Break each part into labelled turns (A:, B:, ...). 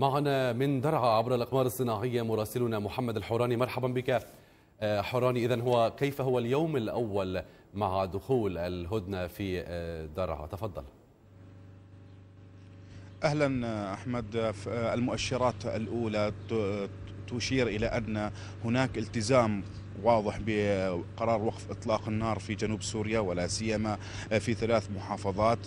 A: معنا من درعا عبر الأقمار الصناعية مراسلنا محمد الحوراني مرحبا بك آه، حوراني إذا هو كيف هو اليوم الأول مع دخول الهدنة في آه، درعا تفضل
B: اهلا احمد آه، المؤشرات الاولى تشير الى ان هناك التزام واضح بقرار وقف اطلاق النار في جنوب سوريا ولا سيما في ثلاث محافظات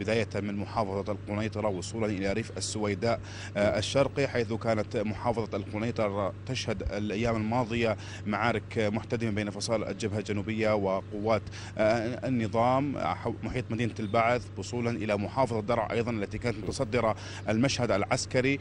B: بدايه من محافظه القنيطره وصولا الى ريف السويداء آه، الشرقي حيث كانت محافظه القنيطره تشهد الايام الماضيه معارك محتدمه بين فصائل الجبهه الجنوبيه وقوات آه، النظام آه، محيط مدينه البعث وصولا الى محافظه درعا ايضا التي كانت متصدره المشهد العسكري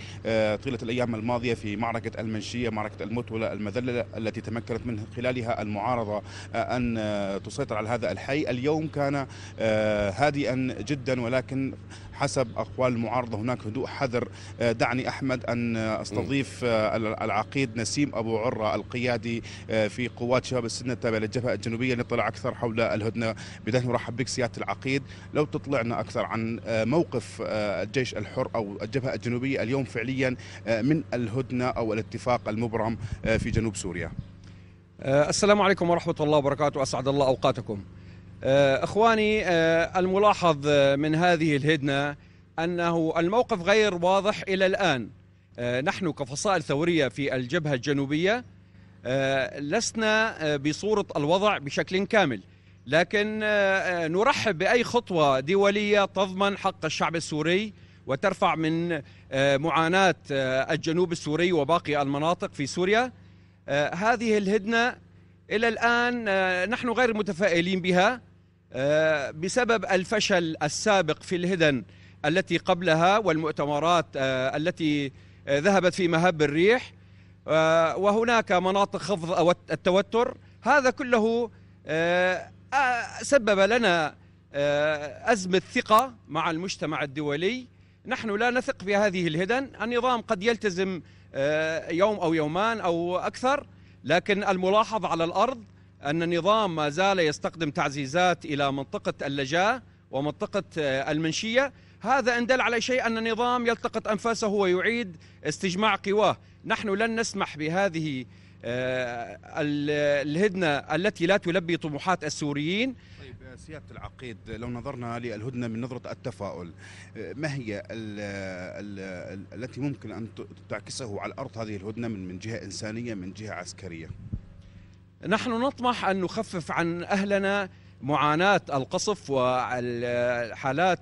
B: طيله الايام الماضيه في معركه المنشيه معركه المتوله المذلله التي تمكنت من خلالها المعارضة آه، أن آه، تسيطر على هذا الحي اليوم كان آه، هادئا جدا ولكن حسب أقوال المعارضة هناك هدوء حذر دعني أحمد أن أستضيف العقيد نسيم أبو عرة القيادي في قوات شباب السنة التابعة للجبهة الجنوبية لنطلع أكثر حول الهدنة بداية نرحب بك سيادة العقيد لو تطلعنا أكثر عن موقف الجيش الحر أو الجبهة الجنوبية اليوم فعليا من الهدنة أو الاتفاق المبرم في جنوب سوريا
C: آه، السلام عليكم ورحمة الله وبركاته أسعد الله أوقاتكم آه، إخواني آه، الملاحظ من هذه الهدنة أنه الموقف غير واضح إلى الآن نحن كفصائل ثورية في الجبهة الجنوبية لسنا بصورة الوضع بشكل كامل لكن نرحب بأي خطوة دولية تضمن حق الشعب السوري وترفع من معاناة الجنوب السوري وباقي المناطق في سوريا آه، هذه الهدنة إلى الآن آه، نحن غير متفائلين بها آه، بسبب الفشل السابق في الهدن التي قبلها والمؤتمرات التي ذهبت في مهب الريح وهناك مناطق خفض التوتر هذا كله سبب لنا أزمة ثقة مع المجتمع الدولي نحن لا نثق في هذه الهدن النظام قد يلتزم آه، يوم أو يومان أو أكثر لكن الملاحظ على الأرض أن النظام ما زال يستقدم تعزيزات إلى منطقة اللجاء ومنطقة آه، المنشية هذا إن دل على شيء أن النظام يلتقط أنفاسه ويعيد استجماع قواه نحن لن نسمح بهذه آه، الهدنة التي لا تلبي طموحات السوريين
B: طيب آه، سيادة العقيد لو نظرنا للهدنة من نظرة التفاؤل آه، ما هي ال الـ التي ممكن أن تعكسه على الأرض هذه الهدنة من, من جهة إنسانية من جهة عسكرية
C: نحن نطمح أن نخفف عن أهلنا معاناة القصف وحالات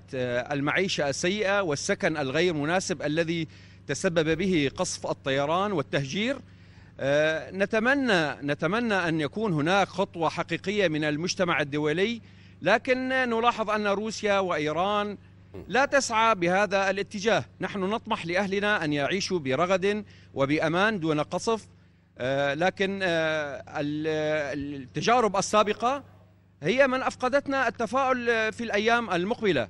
C: المعيشة السيئة والسكن الغير مناسب الذي تسبب به قصف الطيران والتهجير آه، نتمنى نتمنى ان يكون هناك خطوه حقيقيه من المجتمع الدولي لكن نلاحظ ان روسيا وايران لا تسعى بهذا الاتجاه، نحن نطمح لاهلنا ان يعيشوا برغد وبامان دون قصف آه، لكن آه، التجارب السابقه هي من افقدتنا التفاؤل في الايام المقبله.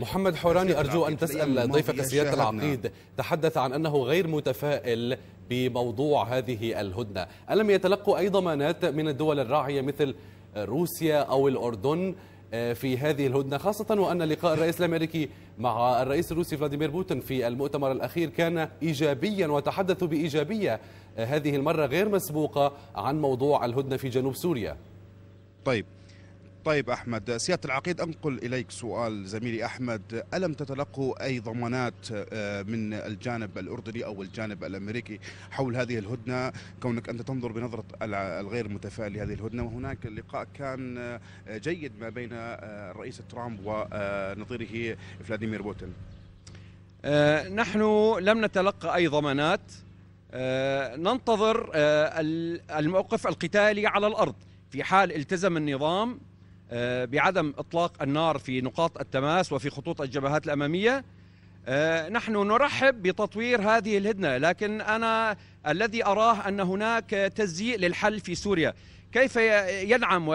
C: محمد حوراني أرجو أن تسأل ضيفك سيادة العقيد
A: تحدث عن أنه غير متفائل بموضوع هذه الهدنة ألم يتلقوا أي ضمانات من الدول الراعية مثل روسيا أو الأردن آه، في هذه الهدنة خاصة وأن لقاء الرئيس الأمريكي مع الرئيس الروسي فلاديمير بوتين في المؤتمر الأخير كان إيجابيا وتحدثوا بإيجابية آه، هذه المرة غير مسبوقة عن موضوع الهدنة في جنوب سوريا طيب طيب أحمد سيادة العقيد
B: أنقل إليك سؤال زميلي أحمد ألم تتلقوا أي ضمانات آه، من الجانب الأردني أو الجانب الأمريكي حول هذه الهدنة كونك أنت تنظر بنظرة الغير متفائل لهذه الهدنة وهناك لقاء كان آه، جيد ما بين آه، الرئيس
C: ترامب ونظيره فلاديمير بوتين نحن لم نتلقى أي ضمانات ننتظر الموقف القتالي على الأرض في حال التزم النظام آه، بعدم اطلاق النار في نقاط التماس وفي خطوط الجبهات الاماميه آه، نحن نرحب بتطوير هذه الهدنه لكن انا الذي اراه ان هناك تزييء للحل في سوريا كيف ينعم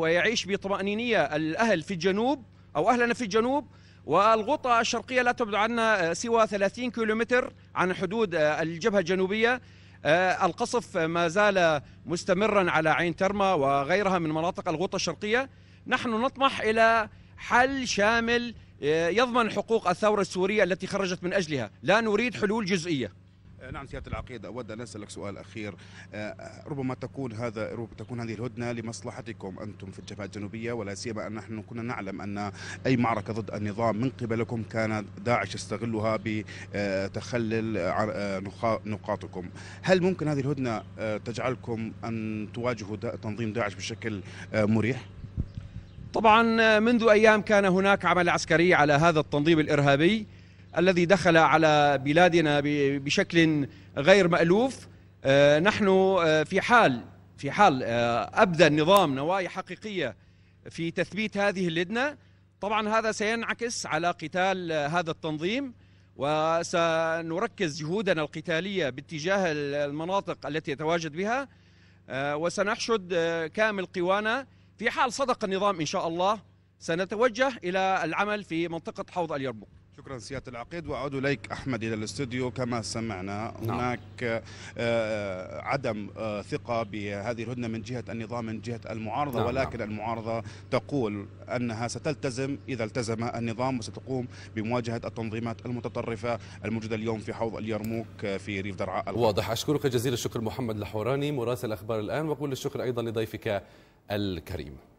C: ويعيش بطمانينيه الاهل في الجنوب او اهلنا في الجنوب والغوطه الشرقيه لا تبعد عنا آه، سوى 30 كيلومتر عن حدود الجبهه الجنوبيه آه، القصف ما زال مستمرا على عين ترما وغيرها من مناطق الغوطة الشرقية نحن نطمح إلى حل شامل آه، يضمن حقوق الثورة السورية التي خرجت من أجلها لا نريد حلول جزئية
B: آه، نعم سياده العقيد اود ان اسالك سؤال اخير آه، ربما تكون هذا ربما تكون هذه الهدنه لمصلحتكم انتم في الجبهه الجنوبيه ولا سيما ان نحن كنا نعلم ان اي معركه ضد النظام من قبلكم كان داعش يستغلها بتخلل آه، نقاطكم هل ممكن هذه الهدنه تجعلكم ان
C: تواجهوا تنظيم داعش بشكل مريح طبعا منذ ايام كان هناك عمل عسكري على هذا التنظيم الارهابي الذي دخل على بلادنا بشكل غير مألوف آه، نحن آه، في حال في حال آه، أبدى النظام نوايا حقيقية في تثبيت هذه اللدنة طبعا هذا سينعكس على قتال هذا التنظيم وسنركز جهودنا القتالية باتجاه المناطق التي يتواجد بها وسنحشد كامل قوانا في حال صدق النظام إن شاء الله سنتوجه إلى العمل في منطقة حوض اليرموك شكرا سياده العقيد واعود
B: اليك احمد الى الاستوديو كما سمعنا نعم. هناك نعم. عدم آه، ثقه بهذه الهدنه من جهه النظام من جهه المعارضه نعم،, نعم ولكن المعارضه تقول انها ستلتزم اذا التزم النظام وستقوم بمواجهه التنظيمات المتطرفه الموجوده اليوم
A: في حوض اليرموك في ريف درعا واضح اشكرك جزيل الشكر محمد الحوراني مراسل اخبار الان واقول الشكر ايضا لضيفك الكريم